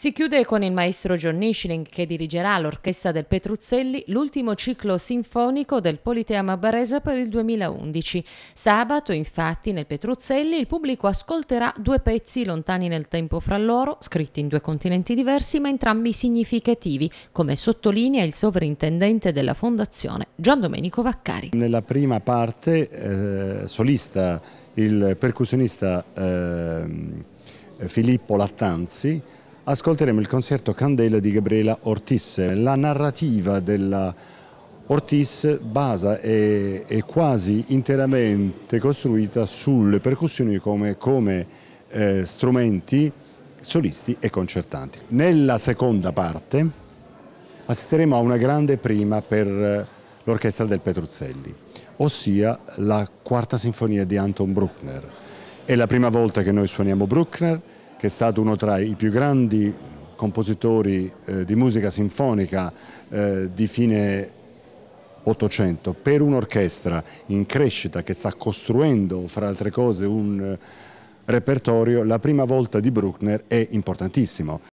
Si chiude con il maestro John Nischling che dirigerà all'Orchestra del Petruzzelli l'ultimo ciclo sinfonico del Politeama Barese per il 2011. Sabato, infatti, nel Petruzzelli il pubblico ascolterà due pezzi lontani nel tempo fra loro, scritti in due continenti diversi ma entrambi significativi, come sottolinea il sovrintendente della Fondazione Gian Domenico Vaccari. Nella prima parte eh, solista il percussionista eh, Filippo Lattanzi ascolteremo il concerto Candela di Gabriela Ortiz. La narrativa della Ortiz basa è, è quasi interamente costruita sulle percussioni come, come eh, strumenti solisti e concertanti. Nella seconda parte assisteremo a una grande prima per eh, l'orchestra del Petruzzelli, ossia la quarta sinfonia di Anton Bruckner. È la prima volta che noi suoniamo Bruckner, che è stato uno tra i più grandi compositori eh, di musica sinfonica eh, di fine 800 per un'orchestra in crescita che sta costruendo fra altre cose un repertorio, la prima volta di Bruckner è importantissimo